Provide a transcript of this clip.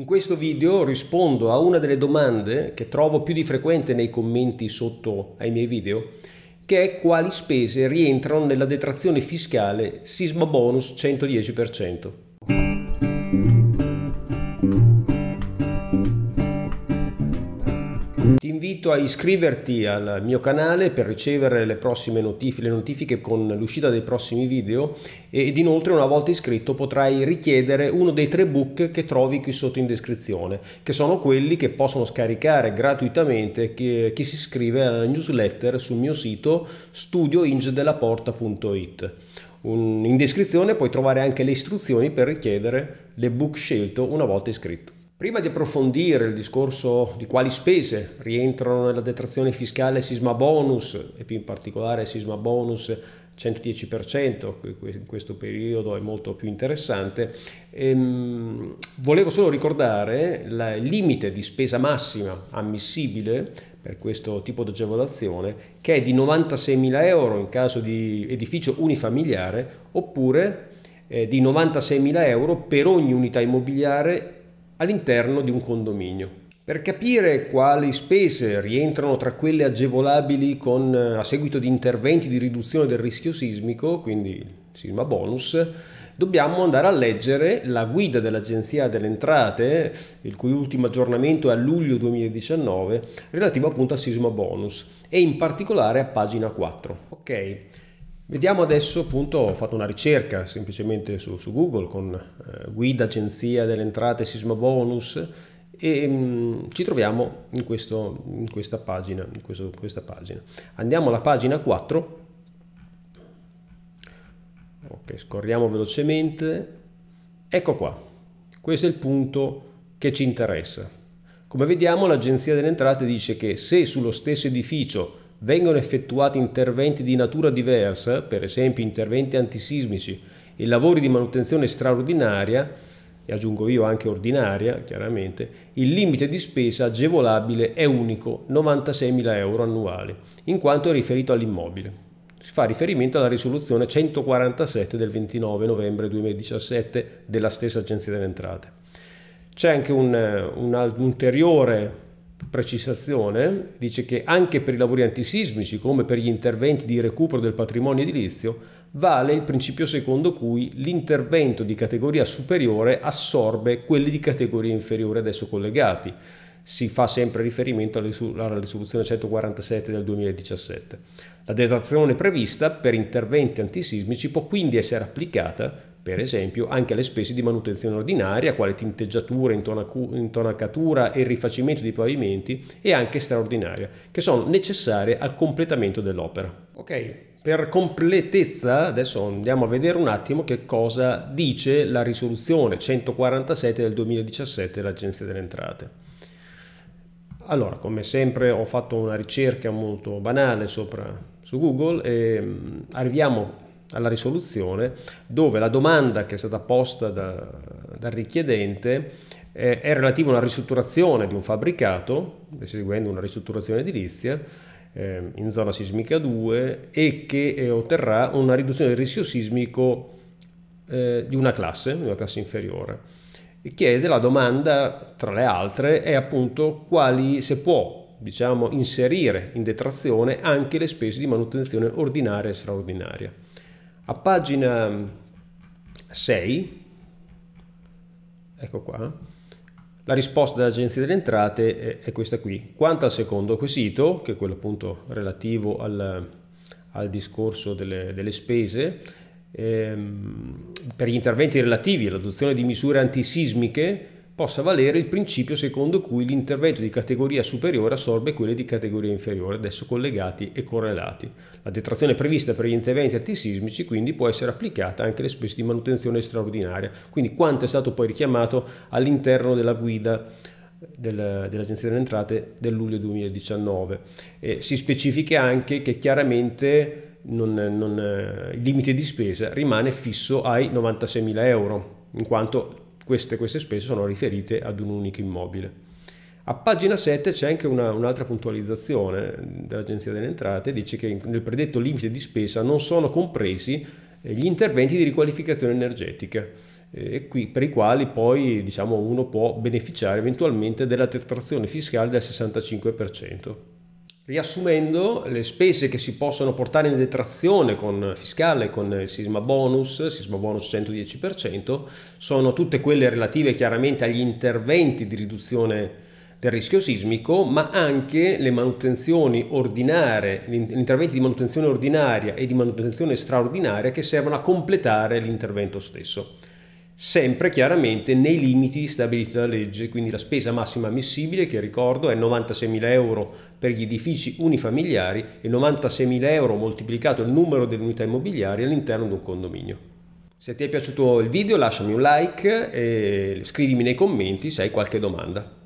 In questo video rispondo a una delle domande che trovo più di frequente nei commenti sotto ai miei video, che è quali spese rientrano nella detrazione fiscale Sisma Bonus 110%. invito a iscriverti al mio canale per ricevere le prossime notifiche, le notifiche con l'uscita dei prossimi video ed inoltre una volta iscritto potrai richiedere uno dei tre book che trovi qui sotto in descrizione, che sono quelli che possono scaricare gratuitamente chi, chi si iscrive alla newsletter sul mio sito studioingedelaporta.it. Un, in descrizione puoi trovare anche le istruzioni per richiedere le book scelto una volta iscritto. Prima di approfondire il discorso di quali spese rientrano nella detrazione fiscale sisma bonus e più in particolare sisma bonus 110%, che in questo periodo è molto più interessante, ehm, volevo solo ricordare il limite di spesa massima ammissibile per questo tipo di agevolazione che è di 96.000 euro in caso di edificio unifamiliare oppure eh, di 96.000 euro per ogni unità immobiliare all'interno di un condominio. Per capire quali spese rientrano tra quelle agevolabili con, eh, a seguito di interventi di riduzione del rischio sismico, quindi sisma bonus, dobbiamo andare a leggere la guida dell'Agenzia delle Entrate, il cui ultimo aggiornamento è a luglio 2019, relativo appunto al sisma bonus e in particolare a pagina 4. Ok. Vediamo adesso appunto, ho fatto una ricerca semplicemente su, su Google con eh, guida agenzia delle entrate sisma bonus e mh, mm, ci troviamo in, questo, in, questa pagina, in questo, questa pagina. Andiamo alla pagina 4, ok scorriamo velocemente, ecco qua, questo è il punto che ci interessa. Come vediamo l'agenzia delle entrate dice che se sullo stesso edificio vengono effettuati interventi di natura diversa, per esempio interventi antisismici e lavori di manutenzione straordinaria, e aggiungo io anche ordinaria, chiaramente, il limite di spesa agevolabile è unico, 96.000 euro annuali, in quanto è riferito all'immobile. Si fa riferimento alla risoluzione 147 del 29 novembre 2017 della stessa Agenzia delle Entrate. C'è anche un, eh, un ulteriore precisazione, dice che anche per i lavori antisismici, come per gli interventi di recupero del patrimonio edilizio, vale il principio secondo cui l'intervento di categoria superiore assorbe quelli di categoria inferiore adesso collegati si fa sempre riferimento alla risoluzione 147 del 2017. La detrazione prevista per interventi antisismici può quindi essere applicata, per esempio, anche alle spese di manutenzione ordinaria, quale tinteggiatura, intonacatura e rifacimento di pavimenti, e anche straordinaria, che sono necessarie al completamento dell'opera. Ok, per completezza adesso andiamo a vedere un attimo che cosa dice la risoluzione 147 del 2017 dell'Agenzia delle Entrate. Allora, come sempre ho fatto una ricerca molto banale sopra su Google e mm, arriviamo alla risoluzione dove la domanda che è stata posta da, dal richiedente eh, è relativa a una ristrutturazione di un fabbricato, eseguendo una ristrutturazione edilizia eh, in zona sismica 2 e che eh, otterrà una riduzione del rischio sismico eh, di una classe, di una classe inferiore chiede la domanda, tra le altre, è appunto quali se può diciamo, inserire in detrazione anche le spese di manutenzione ordinaria e straordinaria. A pagina 6, mm, ecco qua, la risposta dell'Agenzia delle Entrate è, questa qui. Quanto al secondo quesito, che è quello appunto relativo al, al discorso delle, delle spese, ehm, per gli interventi relativi all'adozione di misure antisismiche possa valere il principio secondo cui l'intervento di categoria superiore assorbe quelli di categoria inferiore, adesso collegati e correlati. La detrazione prevista per gli interventi antisismici quindi può essere applicata anche alle spese di manutenzione straordinaria, quindi quanto è stato poi richiamato all'interno della guida del, dell'Agenzia delle Entrate del luglio 2019. Eh, si specifica anche che chiaramente non, non, il limite di spesa rimane fisso ai 96.000 euro, in quanto queste, queste, spese sono riferite ad un unico immobile. A pagina 7 c'è anche una, un'altra puntualizzazione dell'Agenzia delle Entrate, dice che nel predetto limite di spesa non sono compresi eh, gli interventi di riqualificazione energetica. Eh, qui, per i quali poi diciamo, uno può beneficiare eventualmente della detrazione fiscale del 65%. Riassumendo, le spese che si possono portare in detrazione con, fiscale con il sisma bonus, sisma bonus 110%, sono tutte quelle relative chiaramente agli interventi di riduzione del rischio sismico, ma anche le manutenzioni ordinarie, gli interventi di manutenzione ordinaria e di manutenzione straordinaria che servono a completare l'intervento stesso. Sempre chiaramente nei limiti stabiliti dalla legge, quindi la spesa massima ammissibile, che ricordo è 96.000 euro per gli edifici unifamiliari e 96.000 euro moltiplicato il numero delle unità immobiliari all'interno di un condominio. Se ti è piaciuto il video lasciami un like e scrivimi nei commenti se hai qualche domanda.